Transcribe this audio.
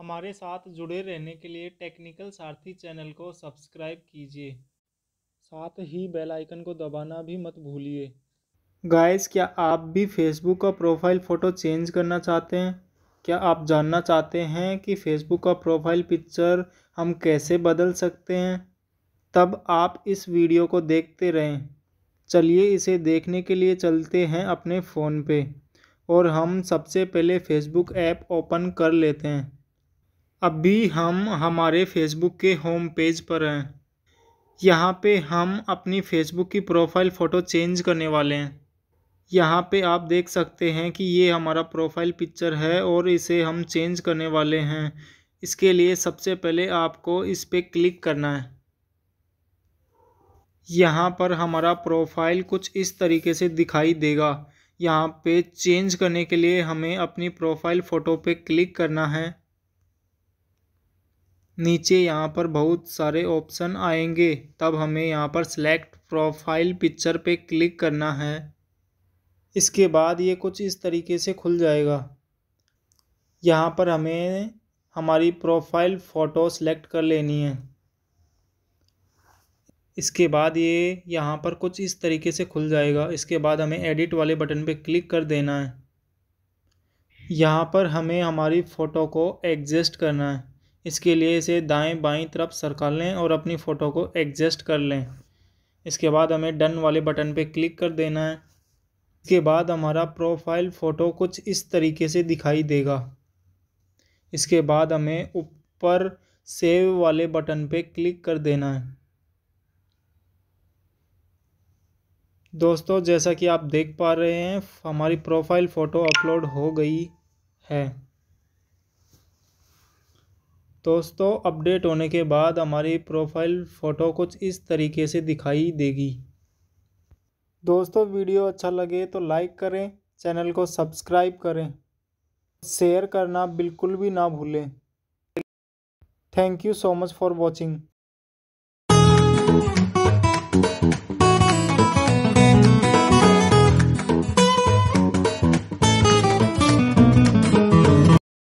हमारे साथ जुड़े रहने के लिए टेक्निकल सारथी चैनल को सब्सक्राइब कीजिए साथ ही बेल आइकन को दबाना भी मत भूलिए गाइस क्या आप भी फेसबुक का प्रोफाइल फ़ोटो चेंज करना चाहते हैं क्या आप जानना चाहते हैं कि फेसबुक का प्रोफाइल पिक्चर हम कैसे बदल सकते हैं तब आप इस वीडियो को देखते रहें चलिए इसे देखने के लिए चलते हैं अपने फ़ोन पे और हम सबसे पहले फेसबुक ऐप ओपन कर लेते हैं अभी हम हमारे फेसबुक के होम पेज पर हैं यहाँ पे हम अपनी फेसबुक की प्रोफाइल फ़ोटो चेंज करने वाले हैं यहाँ पे आप देख सकते हैं कि ये हमारा प्रोफाइल पिक्चर है और इसे हम चेंज करने वाले हैं इसके लिए सबसे पहले आपको इस पर क्लिक करना है यहाँ पर हमारा प्रोफाइल कुछ इस तरीके से दिखाई देगा यहाँ पे चेंज करने के लिए हमें अपनी प्रोफाइल फ़ोटो पे क्लिक करना है नीचे यहाँ पर बहुत सारे ऑप्शन आएंगे तब हमें यहाँ पर सेलेक्ट प्रोफाइल पिक्चर पे क्लिक करना है इसके बाद ये कुछ इस तरीके से खुल जाएगा यहाँ पर हमें हमारी प्रोफाइल फ़ोटो सेलेक्ट कर लेनी है इसके बाद ये यहाँ पर कुछ इस तरीके से खुल जाएगा इसके बाद हमें एडिट वाले बटन पे क्लिक कर देना है यहाँ पर हमें हमारी फ़ोटो को एडजस्ट करना है इसके लिए इसे दाएं बाएं तरफ सरका लें और अपनी फ़ोटो को एडजस्ट कर लें इसके बाद हमें डन वाले बटन पर क्लिक कर देना है इसके बाद हमारा प्रोफाइल फ़ोटो कुछ इस तरीके से दिखाई देगा इसके बाद हमें ऊपर सेव वाले बटन पर क्लिक कर देना है दोस्तों जैसा कि आप देख पा रहे हैं हमारी प्रोफाइल फ़ोटो अपलोड हो गई है दोस्तों अपडेट होने के बाद हमारी प्रोफाइल फ़ोटो कुछ इस तरीके से दिखाई देगी दोस्तों वीडियो अच्छा लगे तो लाइक करें चैनल को सब्सक्राइब करें शेयर करना बिल्कुल भी ना भूलें thank you so much for watching